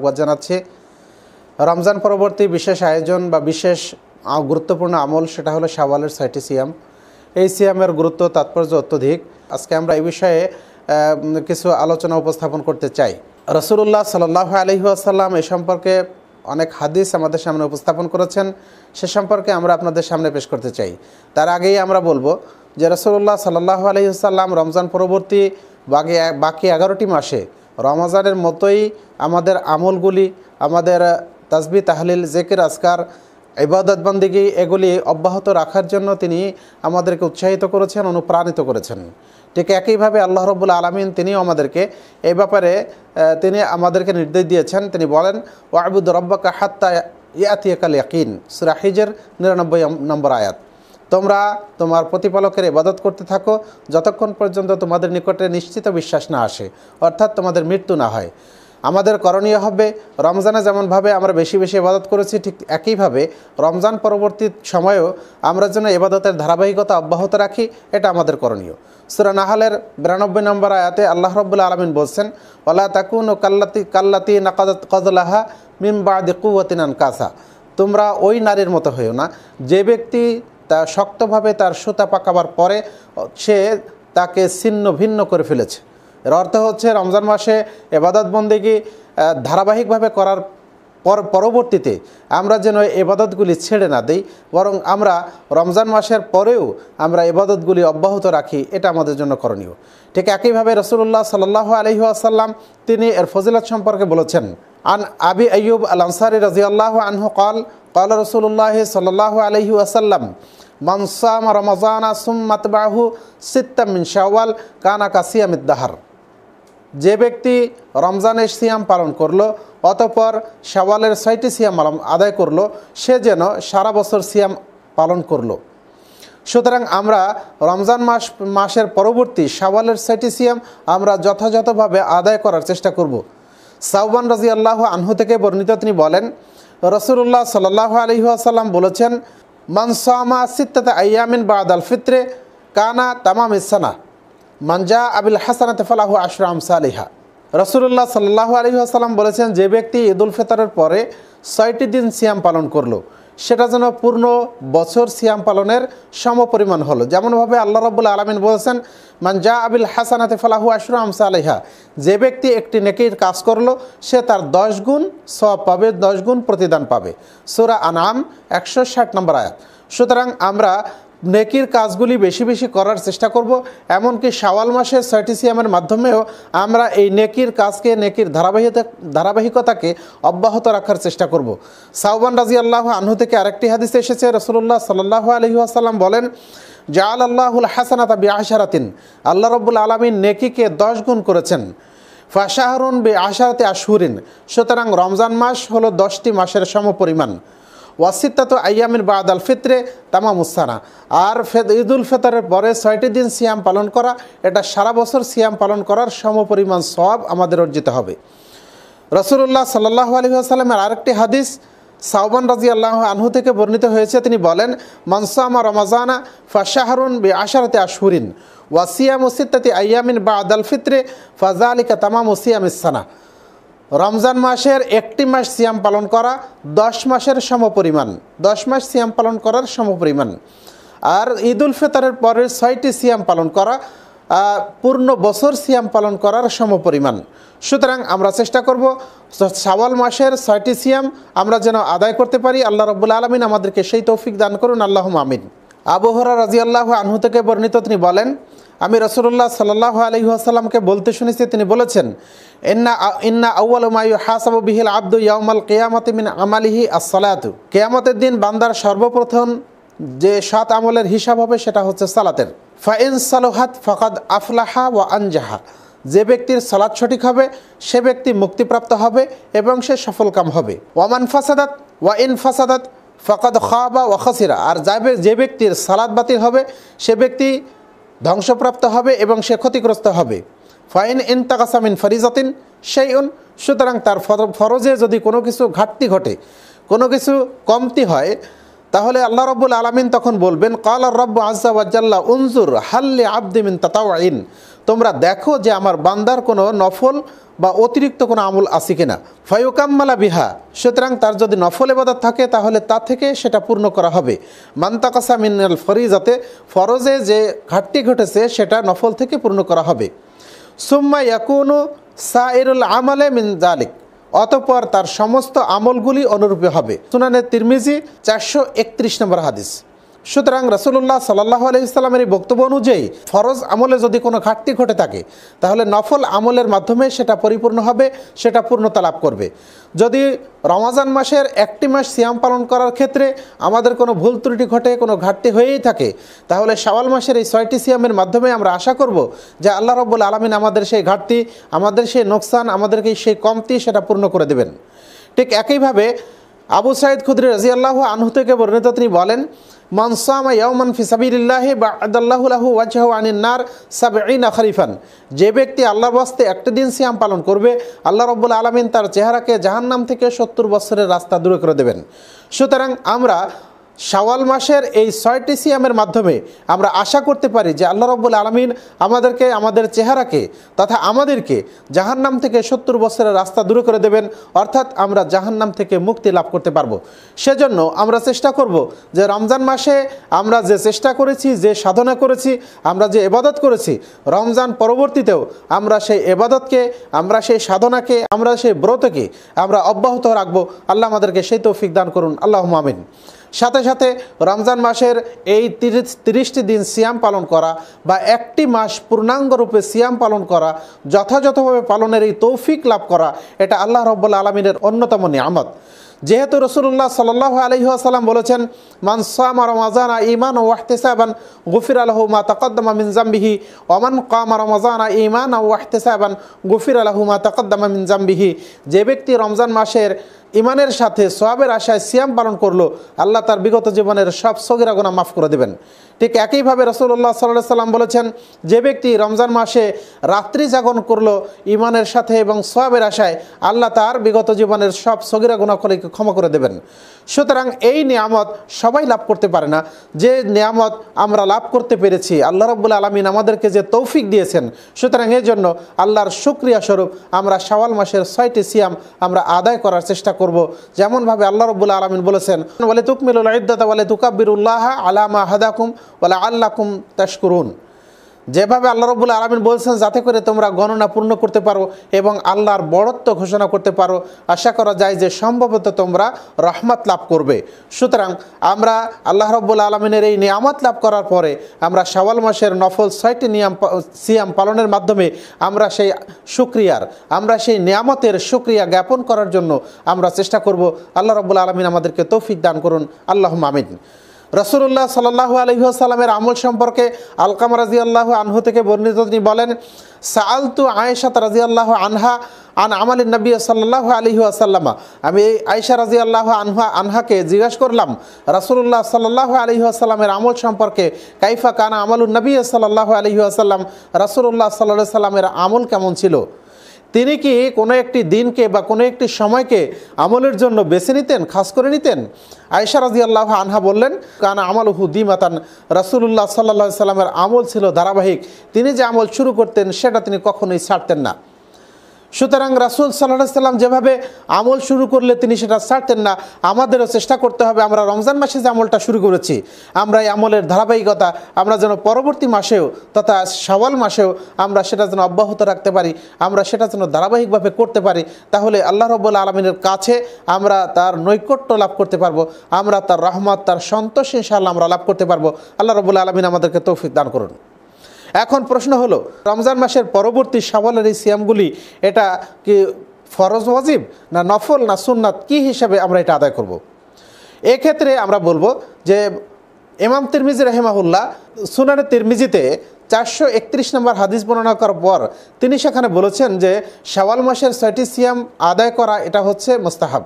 স্বাগত জানাচ্ছি রমজান পরবর্তী বিশেষ আয়োজন বা বিশেষ গুরুত্বপূর্ণ আমল সেটা হলো সাওয়ালের সাইটি সিয়াম এই সিয়ামের গুরুত্ব তাৎপর্য অত্যধিক আজকে আমরা এই বিষয়ে কিছু আলোচনা উপস্থাপন করতে চাই রসুল্লাহ সাল্লাহ আলহি আসাল্লাম এ সম্পর্কে অনেক হাদিস আমাদের সামনে উপস্থাপন করেছেন সে সম্পর্কে আমরা আপনাদের সামনে পেশ করতে চাই তার আগেই আমরা বলবো যে রসুল্লাহ সাল্লাহ আসাল্লাম রমজান পরবর্তী বাকি বাকি এগারোটি মাসে রমাজানের মতোই আমাদের আমলগুলি আমাদের তাজবি তাহলিল জেকের আজকার ইবাদতবন্দিগি এগুলি অব্যাহত রাখার জন্য তিনি আমাদেরকে উৎসাহিত করেছেন অনুপ্রাণিত করেছেন ঠিক একইভাবে আল্লাহ রবুল আলমিন তিনিও আমাদেরকে এই ব্যাপারে তিনি আমাদেরকে নির্দেশ দিয়েছেন তিনি বলেন ওয়াবুদ রব্বাকা হাত্তা ইয়াতিয়াকাল ইয়াকিন সুরাহিজের নিরানব্বই নম্বর আয়াত তোমরা তোমার প্রতিপালকের ইবাদত করতে থাকো যতক্ষণ পর্যন্ত তোমাদের নিকটে নিশ্চিত বিশ্বাস না আসে অর্থাৎ তোমাদের মৃত্যু না হয় আমাদের করণীয় হবে রমজানে যেমনভাবে আমরা বেশি বেশি ইবাদত করেছি ঠিক একইভাবে রমজান পরবর্তী সময়েও আমরা যেন এবাদতের ধারাবাহিকতা অব্যাহত রাখি এটা আমাদের করণীয় সুরা নাহালের বিরানব্বই নম্বর আয়াতে আল্লাহ রব্বুল্লা আলমিন বলছেন ওলা তাকুন ও কাল্লাতি কাল্লাতি নাকাদত কজলাহা মিম বাদি কুয়াতিনান কাসা তোমরা ওই নারীর মতো হইও না যে ব্যক্তি তা শক্তভাবে তার সুতা পাকাবার পরে সে তাকে ছিন্ন ভিন্ন করে ফেলেছে এর অর্থ হচ্ছে রমজান মাসে এবাদত বন্দেগী ধারাবাহিকভাবে করার পর পরবর্তীতে আমরা যেন এবাদতগুলি ছেড়ে না দিই বরং আমরা রমজান মাসের পরেও আমরা এবাদতগুলি অব্যাহত রাখি এটা আমাদের জন্য করণীয় ঠিক একইভাবে রসুল্লাহ সাল্লাহ আলহি আসাল্লাম তিনি এর ফজিলত সম্পর্কে বলেছেন আন আবি আইয়ুব আল আনসারি রাজিয়াল্লাহ আনহকাল কল وسلم من صام رمضان আসাল্লাম মনসাম ستة من সিত্তামিন كان كصيام الدهر যে ব্যক্তি রমজানের সিয়াম পালন করলো অতপর শাওয়ালের ছয়টি সিয়াম আদায় করলো সে যেন সারা বছর সিয়াম পালন করলো সুতরাং আমরা রমজান মাস মাসের পরবর্তী শাওয়ালের ছয়টি সিয়াম আমরা যথাযথভাবে আদায় করার চেষ্টা করব সাউবান রাজি আল্লাহ আনহু থেকে বর্ণিত তিনি বলেন রসুল্লাহ সাল্লাহ আসাল্লাম বলেছেন মনসামা সিত্তা আয়ামিন বাদ আল ফিত্রে কানা তামাম ইসানা মানজা আবিল হাসান তেফালাহু আশরাম সালিহা রসুল্লাহ সাল্লাহ আসাল্লাম বলেছেন যে ব্যক্তি ঈদ উল ফিতরের পরে ছয়টি দিন সিয়াম পালন করলো সেটা যেন পূর্ণ বছর সিয়াম পালনের সমপরিমাণ হলো যেমনভাবে আল্লাহ রব্বুল আলমিন বলেছেন মান জা আবিল হাসানাতে ফালাহু আশুর আমসা যে ব্যক্তি একটি নেকির কাজ করলো সে তার দশ গুণ সব পাবে দশ গুণ প্রতিদান পাবে সুরা আনাম একশো ষাট নম্বর আয়াত সুতরাং আমরা নেকির কাজগুলি বেশি বেশি করার চেষ্টা করব এমনকি সাওয়াল মাসে সার্টিসিয়ামের মাধ্যমেও আমরা এই নেকির কাজকে নেকির ধারাবাহিকতা ধারাবাহিকতাকে অব্যাহত রাখার চেষ্টা করব সাউবান রাজি আল্লাহ আনহু থেকে আরেকটি হাদিসে এসেছে রসুল্লাহ সাল্লাহ আলহি আসাল্লাম বলেন জাল আল্লাহুল হাসানাত বি আশারাতিন আল্লাহ রব্বুল আলমিন নেকিকে দশ গুণ করেছেন ফাশাহরুন বে আশারাতে আশুরিন সুতরাং রমজান মাস হলো দশটি মাসের সমপরিমাণ ওয়াসিত্তাত আয়ামিন বা আদাল ফিতরে তামামুসানা আর ঈদ উল ফেতরের পরে ছয়টি দিন সিয়াম পালন করা এটা সারা বছর সিয়াম পালন করার সমপরিমাণ সব আমাদের অর্জিত হবে রসুল্লাহ সাল্লাহ আলী আসাল্লামের আরেকটি হাদিস সাউবান রাজি আল্লাহ আনহু থেকে বর্ণিত হয়েছে তিনি বলেন মনসামা রমাজানা ফাশাহরুন বে আশারতে আশহুরিন ওয়াসিয়াম ওসিদ্দাতি আয়ামিন বা আদাল ফিতরে ফাজা আলিকা তামাম ওসিয়াম ইসানা রমজান মাসের একটি মাস সিয়াম পালন করা দশ মাসের সমপরিমাণ দশ মাস সিয়াম পালন করার সমপরিমাণ আর ঈদ উল ফিতরের পরের ছয়টি সিয়াম পালন করা পূর্ণ বছর সিয়াম পালন করার সমপরিমাণ সুতরাং আমরা চেষ্টা করব শাওয়াল মাসের ছয়টি সিয়াম আমরা যেন আদায় করতে পারি আল্লাহ রব্বুল আলমিন আমাদেরকে সেই তৌফিক দান করুন আল্লাহ আমিন আবহরা রাজিয়াল্লাহ আনহু থেকে বর্ণিত তিনি বলেন আমি রসুল্লাহ সাল্লাহ আলহিহাসাল্লামকে বলতে শুনেছি তিনি বলেছেন এন্না ইন্না আউ্ল মায়ু হাসাবু বিহিল আব্দু ইয়াউমাল কেয়ামতি মিন আমালিহি আসসালাতু কেয়ামতের দিন বান্দার সর্বপ্রথম যে সাত আমলের হিসাব হবে সেটা হচ্ছে সালাতের ফাইন সালোহাত ফকাদ আফলাহা ও আনজাহা যে ব্যক্তির সালাদ সঠিক হবে সে ব্যক্তি মুক্তিপ্রাপ্ত হবে এবং সে সফলকাম হবে ওয়ামান ফাসাদাত ওয়া ইন ফাসাদাত ফকাদ খাবা ওয়া খাসিরা আর যাবে যে ব্যক্তির সালাদ বাতিল হবে সে ব্যক্তি ধ্বংসপ্রাপ্ত হবে এবং সে ক্ষতিগ্রস্ত হবে ফাইন ইন তাকাসামিন ফরিজাতিন সেই উন সুতরাং তার ফরজে যদি কোনো কিছু ঘাটতি ঘটে কোনো কিছু কমতি হয় তাহলে আল্লাহ রব্বুল আলমিন তখন বলবেন কাল রব্ব আজ্লা উনজুর হাল্লি আব্দিমিন তাতাউ আইন তোমরা দেখো যে আমার বান্দার কোনো নফল বা অতিরিক্ত কোনো আমল আছে কিনা ফয়োকাম্মালা বিহা সুতরাং তার যদি নফল এবাদত থাকে তাহলে তা থেকে সেটা পূর্ণ করা হবে মান্তাকাসা মিনাল ফরিজাতে ফরজে যে ঘাটতি ঘটেছে সেটা নফল থেকে পূর্ণ করা হবে সুম্মা ইয়াকুনু সাইরুল আমালে মিন জালিক অতপর তার সমস্ত আমলগুলি অনুরূপে হবে সুনানে তিরমিজি চারশো একত্রিশ নম্বর হাদিস সুতরাং রসুল্লাহ সাল্লাহ আলহিসাল্লামের এই বক্তব্য অনুযায়ী ফরজ আমলে যদি কোনো ঘাটতি ঘটে থাকে তাহলে নফল আমলের মাধ্যমে সেটা পরিপূর্ণ হবে সেটা পূর্ণতা লাভ করবে যদি রমাজান মাসের একটি মাস সিয়াম পালন করার ক্ষেত্রে আমাদের কোনো ভুল ত্রুটি ঘটে কোনো ঘাটতি হয়েই থাকে তাহলে শাওয়াল মাসের এই ছয়টি সিয়ামের মাধ্যমে আমরা আশা করব যে আল্লাহ রব্বুল আলমিন আমাদের সেই ঘাটতি আমাদের সেই নোকসান আমাদেরকে সেই কমতি সেটা পূর্ণ করে দেবেন ঠিক একইভাবে আবু সাইদ খুদ্রি রাজিয়াল্লাহ আনহু থেকে বর্ণিত তিনি বলেন মানসামা ওয়াজাহ যে ব্যক্তি আল্লাহ বাস্তে একটা দিন সিয়াম পালন করবে আল্লাহ রব্বুল আলমিন তার চেহারাকে জাহান্নাম থেকে সত্তর বছরের রাস্তা দূরে করে দেবেন সুতরাং আমরা শাওয়াল মাসের এই ছয়টি সিয়ামের মাধ্যমে আমরা আশা করতে পারি যে আল্লাহ রব্বুল আলমিন আমাদেরকে আমাদের চেহারাকে তথা আমাদেরকে জাহান্নাম থেকে সত্তর বছরের রাস্তা দূর করে দেবেন অর্থাৎ আমরা জাহান্নাম থেকে মুক্তি লাভ করতে পারবো সেজন্য আমরা চেষ্টা করব যে রমজান মাসে আমরা যে চেষ্টা করেছি যে সাধনা করেছি আমরা যে এবাদত করেছি রমজান পরবর্তীতেও আমরা সেই এবাদতকে আমরা সেই সাধনাকে আমরা সেই ব্রতকে আমরা অব্যাহত রাখবো আল্লাহ আমাদেরকে সেই তৌফিক দান করুন আল্লাহ মামিন সাথে সাথে রমজান মাসের এই তিরিশ তিরিশটি দিন সিয়াম পালন করা বা একটি মাস পূর্ণাঙ্গরূপে সিয়াম পালন করা যথাযথভাবে পালনের এই তৌফিক লাভ করা এটা আল্লাহ রব্বুল্লা আলমিনের অন্যতম নিয়ামত যেহেতু রসুল্লাহ সাল্লাহ আলহিহাসাল্লাম বলেছেন মানসামা রমাজানা ইমান ওয়াহতেসাবান গুফির আলহুমা তকদ্দমা মিনজাম্বিহি অমান কামা রমাজানা ইমান ওয়াহতেসাবান গুফির আলহুমা তকদ্দমা মিনজাম্বিহি যে ব্যক্তি রমজান মাসের ইমানের সাথে সোয়াবের আশায় সিয়াম পালন করলো আল্লাহ তার বিগত জীবনের সব সগিরা গোনা মাফ করে দেবেন ঠিক একইভাবে রসুল্লাহ সাল্লাহ সাল্লাম বলেছেন যে ব্যক্তি রমজান মাসে রাত্রি জাগরণ করলো ইমানের সাথে এবং সোয়াবের আশায় আল্লাহ তার বিগত জীবনের সব সগিরা করে ক্ষমা করে দেবেন সুতরাং এই নিয়ামত সবাই লাভ করতে পারে না যে নিয়ামত আমরা লাভ করতে পেরেছি আল্লাহ রব্বুল আলমিন আমাদেরকে যে তৌফিক দিয়েছেন সুতরাং এর জন্য আল্লাহর সুক্রিয়া স্বরূপ আমরা শাওয়াল মাসের ছয়টি সিয়াম আমরা আদায় করার চেষ্টা করব যেমন ভাবে আল্লাহ রাব্বুল আলামিন বলেছেন ওয়ালা তুকমিলুল ইদ্দাতা ওয়ালা তুকাব্বিরুল্লাহ আলা মা হাদাকুম ওয়ালা আল্লাকুম তাশকুরুন যেভাবে আল্লাহ রবুল্লা আলমিন বলছেন যাতে করে তোমরা গণনা পূর্ণ করতে পারো এবং আল্লাহর বড়ত্ব ঘোষণা করতে পারো আশা করা যায় যে সম্ভবত তোমরা রহমত লাভ করবে সুতরাং আমরা আল্লাহ রব্বুল আলমিনের এই নিয়ামত লাভ করার পরে আমরা শাওয়াল মাসের নফল ছয়টি নিয়াম সিয়াম পালনের মাধ্যমে আমরা সেই সুক্রিয়ার আমরা সেই নিয়ামতের সুক্রিয়া জ্ঞাপন করার জন্য আমরা চেষ্টা করব আল্লাহ রব্বুল আলমিন আমাদেরকে তৌফিক দান করুন আল্লাহ মামিন রসুল্লাহ সাল্লাহ আলহিহাসাল্লামের আমল সম্পর্কে আলকাম রাজি আল্লাহ আনহু থেকে বর্ণিত তিনি বলেন সাআলতু আয়েশাত রাজি আল্লাহ আনহা আন আমাল নবী সাল্লাহ আলহি আসাল্লামা আমি এই আয়সা রাজি আল্লাহ আনহা আনহাকে জিজ্ঞাসা করলাম রসুল্লাহ সাল্লাহ আলহি আসাল্লামের আমল সম্পর্কে কাইফা কানা আমালুল নবী সাল্লাহ আলহি আসাল্লাম রসুল্লাহ সাল্লাহ সাল্লামের আমল কেমন ছিল তিনি কি কোনো একটি দিনকে বা কোনো একটি সময়কে আমলের জন্য বেছে নিতেন খাস করে নিতেন আয়সা রাজি আল্লাহ আনহা বললেন কান আমল হুদি মাতান রাসুল্লাহ সাল্লা সাল্লামের আমল ছিল ধারাবাহিক তিনি যে আমল শুরু করতেন সেটা তিনি কখনোই ছাড়তেন না সুতরাং রাসুল সাল্লাহ সাল্লাম যেভাবে আমল শুরু করলে তিনি সেটা ছাড়তেন না আমাদেরও চেষ্টা করতে হবে আমরা রমজান মাসে যে আমলটা শুরু করেছি আমরা এই আমলের ধারাবাহিকতা আমরা যেন পরবর্তী মাসেও তথা সওয়াল মাসেও আমরা সেটা যেন অব্যাহত রাখতে পারি আমরা সেটা যেন ধারাবাহিকভাবে করতে পারি তাহলে আল্লাহ রব্বুল আলমিনের কাছে আমরা তার নৈকট্য লাভ করতে পারবো আমরা তার রহমত তার সন্তোষ ইনশাল্লাহ আমরা লাভ করতে পারবো আল্লাহ রবুল্লা আলমিন আমাদেরকে তৌফিক দান করুন এখন প্রশ্ন হলো রমজান মাসের পরবর্তী সাবলের এই সিয়ামগুলি এটা কি ফরজ ওয়াজিব না নফল না সুন্নাত কি হিসাবে আমরা এটা আদায় করব। এক্ষেত্রে আমরা বলবো যে ইমাম তিরমিজি রহেমাহুল্লাহ সুনানে তিরমিজিতে চারশো একত্রিশ নম্বর হাদিস বর্ণনা করার পর তিনি সেখানে বলেছেন যে শাওয়াল মাসের ছয়টি সিয়াম আদায় করা এটা হচ্ছে মোস্তাহাব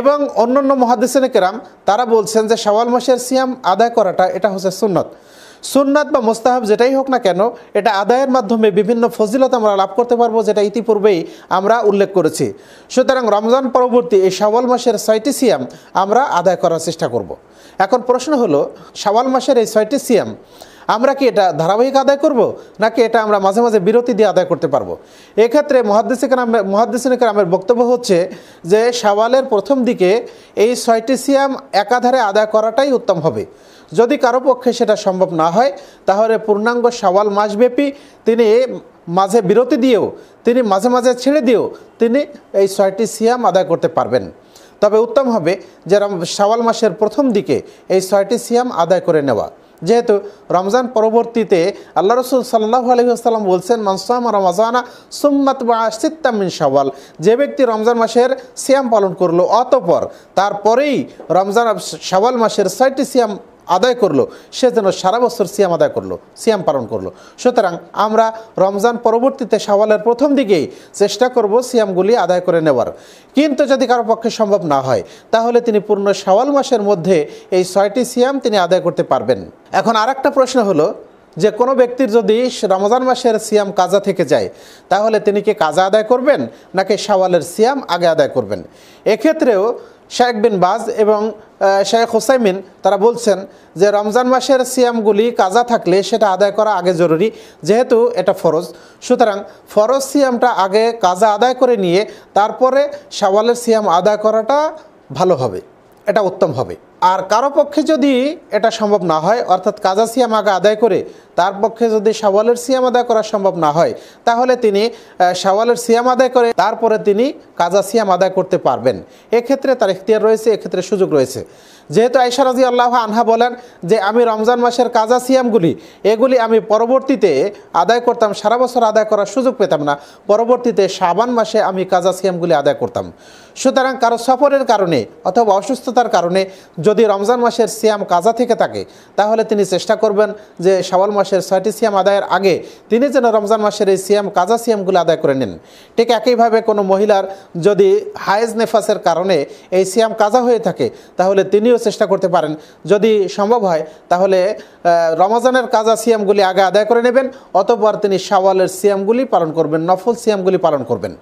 এবং অন্যান্য মহাদিসেন কেরাম তারা বলছেন যে শাওয়াল মাসের সিয়াম আদায় করাটা এটা হচ্ছে সুন্নত সুননাথ বা মোস্তাহাব যেটাই হোক না কেন এটা আদায়ের মাধ্যমে বিভিন্ন ফজিলত আমরা লাভ করতে পারবো যেটা ইতিপূর্বেই আমরা উল্লেখ করেছি সুতরাং রমজান পরবর্তী এই শাওয়াল মাসের ছয়টি সিয়াম আমরা আদায় করার চেষ্টা করব। এখন প্রশ্ন হলো শাওয়াল মাসের এই ছয়টি সিয়াম আমরা কি এটা ধারাবাহিক আদায় করব নাকি এটা আমরা মাঝে মাঝে বিরতি দিয়ে আদায় করতে পারবো এক্ষেত্রে মহাদ্দেশিকার মহাদ্দেশিকার আমার বক্তব্য হচ্ছে যে সাওয়ালের প্রথম দিকে এই ছয়টি সিয়াম একাধারে আদায় করাটাই উত্তম হবে যদি কারো পক্ষে সেটা সম্ভব না হয় তাহলে পূর্ণাঙ্গ সাওয়াল মাসব্যাপী তিনি মাঝে বিরতি দিয়েও তিনি মাঝে মাঝে ছেড়ে দিয়েও তিনি এই ছয়টি সিয়াম আদায় করতে পারবেন তবে উত্তম হবে যেরম সাওয়াল মাসের প্রথম দিকে এই ছয়টি সিয়াম আদায় করে নেওয়া যেহেতু রমজান পরবর্তীতে আল্লাহ রসুল সাল্লাহ আলহিহাস্লাম বলছেন মানসাম রমাজানা সুম্মাত বা সিত্তামিন সওয়াল যে ব্যক্তি রমজান মাসের সিয়াম পালন করলো অতপর তারপরেই রমজান সওয়াল মাসের ছয়টি সিয়াম আদায় করলো সে যেন সারা বছর সিয়াম আদায় করলো সিয়াম পালন করলো সুতরাং আমরা রমজান পরবর্তীতে সাওয়ালের প্রথম দিকেই চেষ্টা করব সিয়ামগুলি আদায় করে নেওয়ার কিন্তু যদি কারো পক্ষে সম্ভব না হয় তাহলে তিনি পূর্ণ সাওয়াল মাসের মধ্যে এই ছয়টি সিয়াম তিনি আদায় করতে পারবেন এখন আর প্রশ্ন হলো যে কোনো ব্যক্তির যদি রমজান মাসের সিয়াম কাজা থেকে যায় তাহলে তিনি কি কাজা আদায় করবেন নাকি সাওয়ালের সিয়াম আগে আদায় করবেন এক্ষেত্রেও শেখ বিন বাজ এবং শেখ হোসাইমিন তারা বলছেন যে রমজান মাসের সিয়ামগুলি কাজা থাকলে সেটা আদায় করা আগে জরুরি যেহেতু এটা ফরজ সুতরাং ফরজ সিয়ামটা আগে কাজা আদায় করে নিয়ে তারপরে সাওয়ালের সিয়াম আদায় করাটা ভালো হবে এটা উত্তম হবে আর কারো পক্ষে যদি এটা সম্ভব না হয় অর্থাৎ কাজা সিয়াম আগে আদায় করে তার পক্ষে যদি সাওয়ালের সিয়াম আদায় করা সম্ভব না হয় তাহলে তিনি সাওয়ালের সিয়াম আদায় করে তারপরে তিনি কাজা সিয়াম আদায় করতে পারবেন এক্ষেত্রে তার এখতিয়ার রয়েছে এক্ষেত্রে সুযোগ রয়েছে যেহেতু আয়সা রাজি আল্লাহ আনহা বলেন যে আমি রমজান মাসের কাজা সিয়ামগুলি এগুলি আমি পরবর্তীতে আদায় করতাম সারা বছর আদায় করার সুযোগ পেতাম না পরবর্তীতে শাবান মাসে আমি কাজা সিয়ামগুলি আদায় করতাম সুতরাং কারো সফরের কারণে অথবা অসুস্থতার কারণে যদি রমজান মাসের সিয়াম কাজা থেকে থাকে তাহলে তিনি চেষ্টা করবেন যে শাওয়াল মাসের ছয়টি সিয়াম আদায়ের আগে তিনি যেন রমজান মাসের এই সিয়াম কাজা সিয়ামগুলো আদায় করে নেন ঠিক একইভাবে কোনো মহিলার যদি হায়েজ নেফাসের কারণে এই সিয়াম কাজা হয়ে থাকে তাহলে তিনিও চেষ্টা করতে পারেন যদি সম্ভব হয় তাহলে রমজানের কাজা সিয়ামগুলি আগে আদায় করে নেবেন অতপর তিনি শাওয়ালের সিয়ামগুলি পালন করবেন নফল সিয়ামগুলি পালন করবেন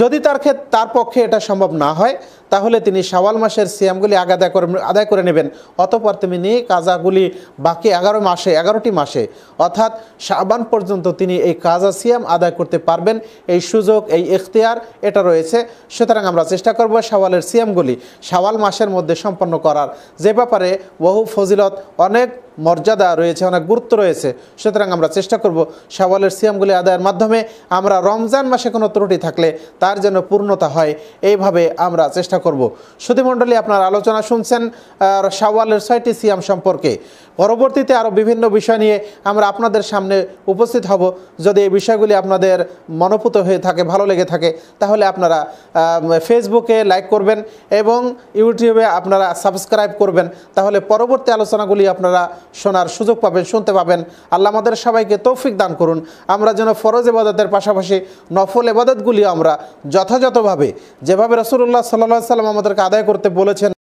যদি তার ক্ষেত্রে তার পক্ষে এটা সম্ভব না হয় তাহলে তিনি সাওয়াল মাসের সিয়ামগুলি আগাদা করে আদায় করে নেবেন অতপর তিনি কাজাগুলি বাকি এগারো মাসে এগারোটি মাসে অর্থাৎ সাবান পর্যন্ত তিনি এই কাজা সিয়াম আদায় করতে পারবেন এই সুযোগ এই এখতিয়ার এটা রয়েছে সুতরাং আমরা চেষ্টা করব সাওয়ালের সিয়ামগুলি সাওয়াল মাসের মধ্যে সম্পন্ন করার যে ব্যাপারে বহু ফজিলত অনেক মর্যাদা রয়েছে অনেক গুরুত্ব রয়েছে সুতরাং আমরা চেষ্টা করব সাওয়ালের সিয়ামগুলি আদায়ের মাধ্যমে আমরা রমজান মাসে কোনো ত্রুটি থাকলে তার যেন পূর্ণতা হয় এইভাবে আমরা চেষ্টা আলোচনা করব শ্রুতিমণ্ডলী আপনার আলোচনা শুনছেন সাওয়ালের ছয়টি সিয়াম সম্পর্কে পরবর্তীতে আরও বিভিন্ন বিষয় নিয়ে আমরা আপনাদের সামনে উপস্থিত হব যদি এই বিষয়গুলি আপনাদের মনোপুত হয়ে থাকে ভালো লেগে থাকে তাহলে আপনারা ফেসবুকে লাইক করবেন এবং ইউটিউবে আপনারা সাবস্ক্রাইব করবেন তাহলে পরবর্তী আলোচনাগুলি আপনারা শোনার সুযোগ পাবেন শুনতে পাবেন আল্লাহ আমাদের সবাইকে তৌফিক দান করুন আমরা যেন ফরজ এবাদতের পাশাপাশি নফল এবাদতগুলি আমরা যথাযথভাবে যেভাবে রসুল্লাহ সাল্লা সাল্লাম আমাদেরকে আদায় করতে বলেছেন